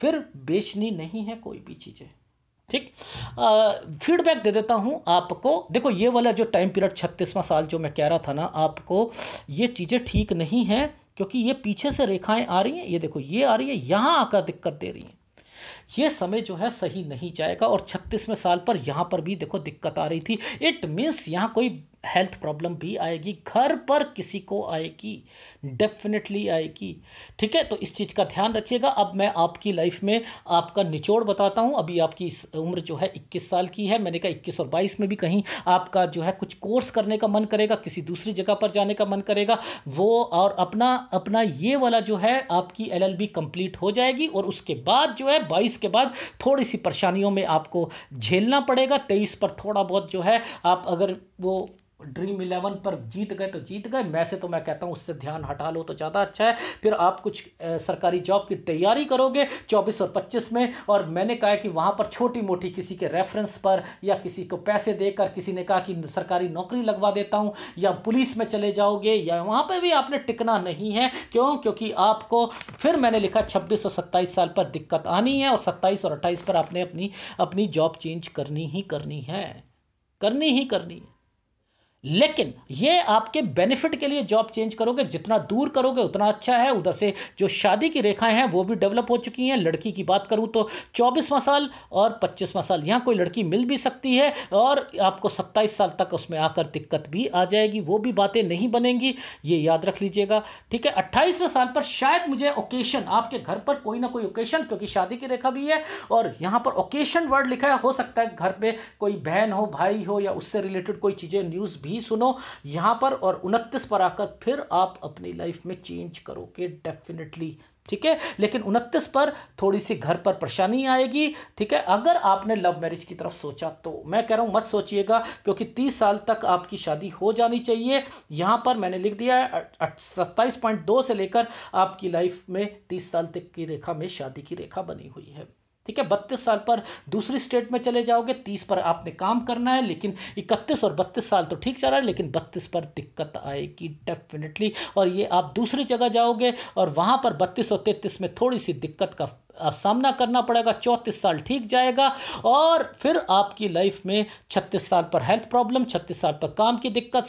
S1: फिर बेचनी नहीं है कोई भी चीज़ें ठीक फीडबैक दे देता हूँ आपको देखो ये वाला जो टाइम पीरियड छत्तीसवां साल जो मैं कह रहा था ना आपको ये चीज़ें ठीक नहीं हैं क्योंकि ये पीछे से रेखाएं आ रही हैं ये देखो ये आ रही है यहाँ आकर दिक्कत दे रही हैं ये समय जो है सही नहीं जाएगा और छत्तीसवें साल पर यहाँ पर भी देखो दिक्कत आ रही थी इट मीन्स यहाँ कोई हेल्थ प्रॉब्लम भी आएगी घर पर किसी को आएगी डेफिनेटली आएगी ठीक है तो इस चीज़ का ध्यान रखिएगा अब मैं आपकी लाइफ में आपका निचोड़ बताता हूँ अभी आपकी उम्र जो है 21 साल की है मैंने कहा 21 और 22 में भी कहीं आपका जो है कुछ कोर्स करने का मन करेगा किसी दूसरी जगह पर जाने का मन करेगा वो और अपना अपना ये वाला जो है आपकी एल एल हो जाएगी और उसके बाद जो है बाईस के बाद थोड़ी सी परेशानियों में आपको झेलना पड़ेगा तेईस पर थोड़ा बहुत जो है आप अगर वो ड्रीम इलेवन पर जीत गए तो जीत गए मैं से तो मैं कहता हूँ उससे ध्यान हटा लो तो ज़्यादा अच्छा है फिर आप कुछ सरकारी जॉब की तैयारी करोगे 24 और 25 में और मैंने कहा कि वहाँ पर छोटी मोटी किसी के रेफरेंस पर या किसी को पैसे देकर किसी ने कहा कि सरकारी नौकरी लगवा देता हूँ या पुलिस में चले जाओगे या वहाँ पर भी आपने टिकना नहीं है क्यों क्योंकि आपको फिर मैंने लिखा छब्बीस और सत्ताईस साल पर दिक्कत आनी है और सत्ताईस और अट्ठाईस पर आपने अपनी अपनी जॉब चेंज करनी ही करनी है करनी ही करनी है लेकिन ये आपके बेनिफिट के लिए जॉब चेंज करोगे जितना दूर करोगे उतना अच्छा है उधर से जो शादी की रेखाएं हैं वो भी डेवलप हो चुकी हैं लड़की की बात करूं तो चौबीसवा साल और पच्चीसवा साल यहाँ कोई लड़की मिल भी सकती है और आपको सत्ताईस साल तक उसमें आकर दिक्कत भी आ जाएगी वो भी बातें नहीं बनेंगी ये याद रख लीजिएगा ठीक है अट्ठाईसवें साल पर शायद मुझे ओकेशन आपके घर पर कोई ना कोई ओकेशन क्योंकि शादी की रेखा भी है और यहाँ पर ओकेशन वर्ड लिखा है हो सकता है घर पर कोई बहन हो भाई हो या उससे रिलेटेड कोई चीज़ें न्यूज़ भी भी सुनो यहाँ पर और उनतीस पर आकर फिर आप अपनी लाइफ में चेंज करोगे डेफिनेटली ठीक है लेकिन उनतीस पर थोड़ी सी घर पर परेशानी आएगी ठीक है अगर आपने लव मैरिज की तरफ सोचा तो मैं कह रहा हूँ मत सोचिएगा क्योंकि तीस साल तक आपकी शादी हो जानी चाहिए यहाँ पर मैंने लिख दिया है सत्ताईस पॉइंट दो से लेकर आपकी लाइफ में तीस साल तक की रेखा में शादी की रेखा बनी हुई है ठीक है बत्तीस साल पर दूसरी स्टेट में चले जाओगे तीस पर आपने काम करना है लेकिन इकतीस और बत्तीस साल तो ठीक चल रहा है लेकिन बत्तीस पर दिक्कत आएगी डेफिनेटली और ये आप दूसरी जगह जाओगे और वहाँ पर बत्तीस और तैंतीस में थोड़ी सी दिक्कत का सामना करना पड़ेगा चौंतीस साल ठीक जाएगा और फिर आपकी लाइफ में छत्तीस साल पर हेल्थ प्रॉब्लम छत्तीस साल पर काम की दिक्कत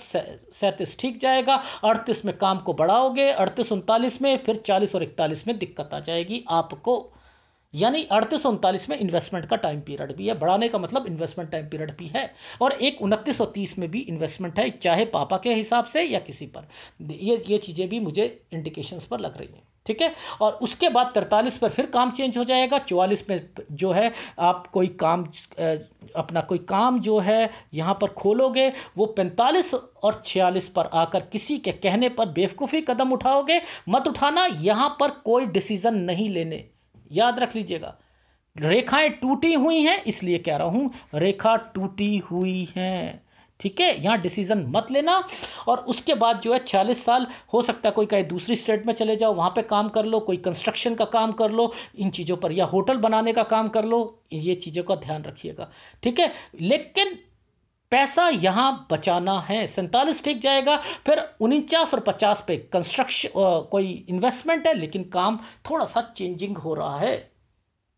S1: सैंतीस ठीक जाएगा अड़तीस में काम को बढ़ाओगे अड़तीस उनतालीस में फिर चालीस और इकतालीस में दिक्कत आ जाएगी आपको यानी अड़तीस उनतालीस में इन्वेस्टमेंट का टाइम पीरियड भी है बढ़ाने का मतलब इन्वेस्टमेंट टाइम पीरियड भी है और एक उनतीस सौ तीस में भी इन्वेस्टमेंट है चाहे पापा के हिसाब से या किसी पर ये ये चीज़ें भी मुझे इंडिकेशंस पर लग रही हैं ठीक है और उसके बाद तिरतालीस पर फिर काम चेंज हो जाएगा चौवालीस में जो है आप कोई काम अपना कोई काम जो है यहाँ पर खोलोगे वो पैंतालीस और छियालीस पर आकर किसी के कहने पर बेवकूफ़ी कदम उठाओगे मत उठाना यहाँ पर कोई डिसीज़न नहीं लेने याद रख लीजिएगा रेखाएं टूटी हुई हैं इसलिए कह रहा हूं रेखा टूटी हुई है ठीक है यहां डिसीजन मत लेना और उसके बाद जो है छियालीस साल हो सकता है कोई कहे दूसरी स्टेट में चले जाओ वहां पे काम कर लो कोई कंस्ट्रक्शन का काम कर लो इन चीज़ों पर या होटल बनाने का काम कर लो ये चीज़ों का ध्यान रखिएगा ठीक है लेकिन पैसा यहाँ बचाना है सैंतालीस ठीक जाएगा फिर उनचास और पचास पे कंस्ट्रक्शन कोई इन्वेस्टमेंट है लेकिन काम थोड़ा सा चेंजिंग हो रहा है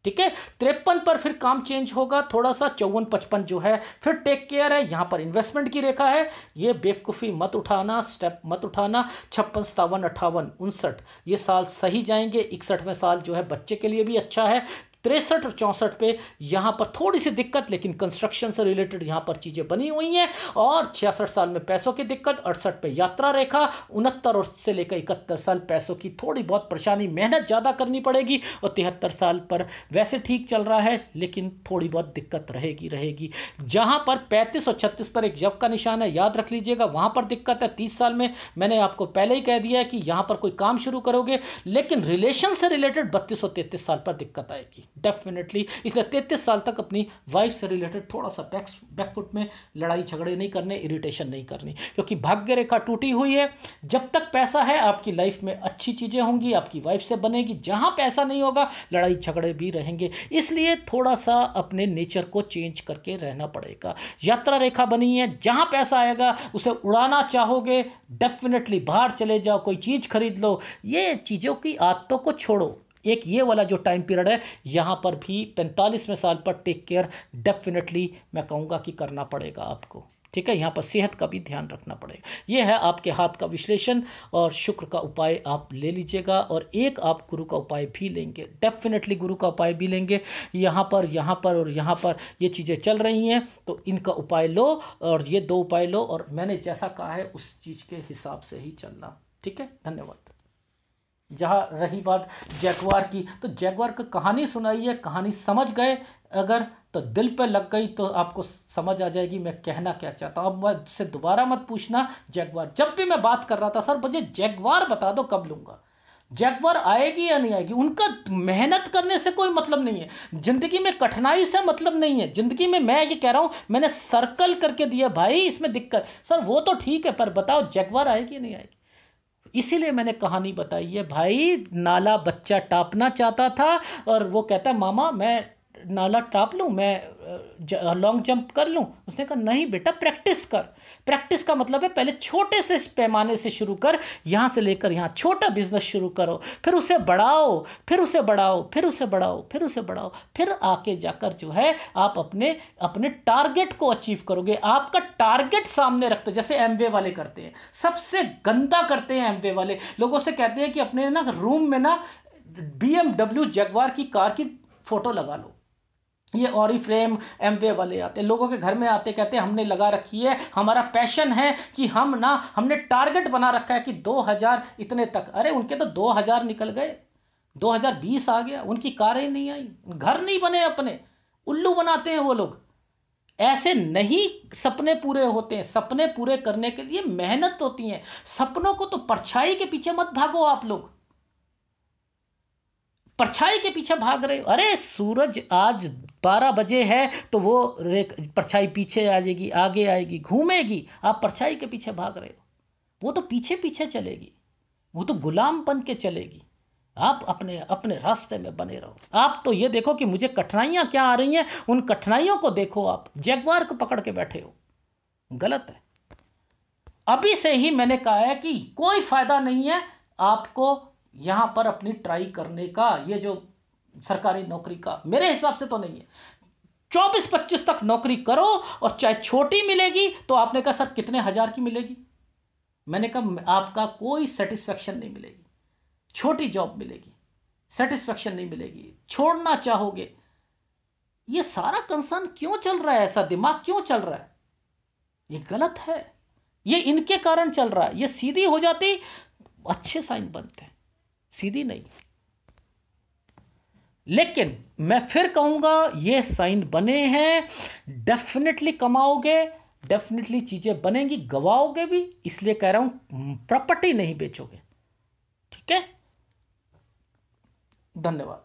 S1: ठीक है तिरपन पर फिर काम चेंज होगा थोड़ा सा चौवन पचपन जो है फिर टेक केयर है यहाँ पर इन्वेस्टमेंट की रेखा है ये बेवकूफ़ी मत उठाना स्टेप मत उठाना छप्पन सतावन अट्ठावन उनसठ ये साल सही जाएंगे इकसठवें साल जो है बच्चे के लिए भी अच्छा है तिरसठ और चौंसठ पे यहाँ पर थोड़ी सी दिक्कत लेकिन कंस्ट्रक्शन से रिलेटेड यहाँ पर चीज़ें बनी हुई हैं और छियासठ साल में पैसों की दिक्कत अड़सठ पे यात्रा रेखा उनहत्तर और से लेकर इकहत्तर साल पैसों की थोड़ी बहुत परेशानी मेहनत ज़्यादा करनी पड़ेगी और तिहत्तर साल पर वैसे ठीक चल रहा है लेकिन थोड़ी बहुत दिक्कत रहेगी रहेगी जहाँ पर पैंतीस और छत्तीस पर एक जब का निशान है याद रख लीजिएगा वहाँ पर दिक्कत है तीस साल में मैंने आपको पहले ही कह दिया है कि यहाँ पर कोई काम शुरू करोगे लेकिन रिलेशन से रिलेटेड बत्तीस और तैंतीस साल पर दिक्कत आएगी डेफिनेटली इसलिए तैतीस साल तक अपनी वाइफ से रिलेटेड थोड़ा सा बैक बैकफुट में लड़ाई झगड़े नहीं करने इरिटेशन नहीं करनी क्योंकि भाग्य रेखा टूटी हुई है जब तक पैसा है आपकी लाइफ में अच्छी चीज़ें होंगी आपकी वाइफ से बनेगी जहाँ पैसा नहीं होगा लड़ाई झगड़े भी रहेंगे इसलिए थोड़ा सा अपने नेचर को चेंज करके रहना पड़ेगा यात्रा रेखा बनी है जहाँ पैसा आएगा उसे उड़ाना चाहोगे डेफिनेटली बाहर चले जाओ कोई चीज़ खरीद लो ये चीज़ों की आदतों को छोड़ो एक ये वाला जो टाइम पीरियड है यहाँ पर भी पैंतालीसवें साल पर टेक केयर डेफिनेटली मैं कहूँगा कि करना पड़ेगा आपको ठीक है यहाँ पर सेहत का भी ध्यान रखना पड़ेगा ये है आपके हाथ का विश्लेषण और शुक्र का उपाय आप ले लीजिएगा और एक आप गुरु का उपाय भी लेंगे डेफिनेटली गुरु का उपाय भी लेंगे यहाँ पर यहाँ पर और यहाँ पर ये चीज़ें चल रही हैं तो इनका उपाय लो और ये दो उपाय लो और मैंने जैसा कहा है उस चीज़ के हिसाब से ही चलना ठीक है धन्यवाद जहाँ रही बात जैगवार की तो जैगवार की कहानी सुनाई है कहानी समझ गए अगर तो दिल पे लग गई तो आपको समझ आ जाएगी मैं कहना क्या चाहता हूँ अब मैं से दोबारा मत पूछना जैगवार जब भी मैं बात कर रहा था सर मुझे जैगवार बता दो कब लूँगा जैगवार आएगी या नहीं आएगी उनका मेहनत करने से कोई मतलब नहीं है ज़िंदगी में कठिनाई से मतलब नहीं है ज़िंदगी में मैं ये कह रहा हूँ मैंने सर्कल करके दिया भाई इसमें दिक्कत सर वो तो ठीक है पर बताओ जैगवार आएगी या नहीं आएगी इसीलिए मैंने कहानी बताई है भाई नाला बच्चा टापना चाहता था और वो कहता है मामा मैं नाला टाप लूँ मैं लॉन्ग जंप कर लूँ उसने कहा नहीं बेटा प्रैक्टिस कर प्रैक्टिस का मतलब है पहले छोटे से पैमाने से शुरू कर यहाँ से लेकर यहाँ छोटा बिजनेस शुरू करो फिर उसे बढ़ाओ फिर उसे बढ़ाओ फिर उसे बढ़ाओ फिर उसे बढ़ाओ फिर आके जाकर जो है आप अपने अपने टारगेट को अचीव करोगे आपका टारगेट सामने रखते जैसे एम वाले करते हैं सबसे गंदा करते हैं एम वाले लोगों से कहते हैं कि अपने ना रूम में ना बी एम जगवार की कार की फ़ोटो लगा लो ये और फ्रेम एम वे वाले आते लोगों के घर में आते कहते हमने लगा रखी है हमारा पैशन है कि हम ना हमने टारगेट बना रखा है कि 2000 इतने तक अरे उनके तो 2000 निकल गए 2020 आ गया उनकी ही नहीं आई घर नहीं बने अपने उल्लू बनाते हैं वो लोग ऐसे नहीं सपने पूरे होते हैं सपने पूरे करने के लिए मेहनत होती है सपनों को तो परछाई के पीछे मत भागो आप लोग परछाई के पीछे भाग रहे हो अरे सूरज आज बारह बजे है तो वो परछाई पीछे आ जाएगी आगे आएगी घूमेगी आप परछाई के पीछे भाग रहे हो वो तो पीछे पीछे चलेगी वो तो गुलाम बन के चलेगी आप अपने अपने रास्ते में बने रहो आप तो ये देखो कि मुझे कठिनाइयाँ क्या आ रही हैं उन कठिनाइयों को देखो आप जैगवार को पकड़ के बैठे हो गलत है अभी से ही मैंने कहा है कि कोई फायदा नहीं है आपको यहाँ पर अपनी ट्राई करने का ये जो सरकारी नौकरी का मेरे हिसाब से तो नहीं है चौबीस पच्चीस तक नौकरी करो और चाहे छोटी मिलेगी तो आपने कहा सर कितने हजार की मिलेगी मैंने कहा आपका कोई सेटिस्फेक्शन नहीं मिलेगी छोटी जॉब मिलेगी सेटिस्फेक्शन नहीं मिलेगी छोड़ना चाहोगे ये सारा कंसर्न क्यों चल रहा है ऐसा दिमाग क्यों चल रहा है ये गलत है ये इनके कारण चल रहा है ये सीधी हो जाती अच्छे साइन बनते सीधी नहीं लेकिन मैं फिर कहूंगा ये साइन बने हैं डेफिनेटली कमाओगे डेफिनेटली चीज़ें बनेंगी गवाओगे भी इसलिए कह रहा हूं प्रॉपर्टी नहीं बेचोगे ठीक है धन्यवाद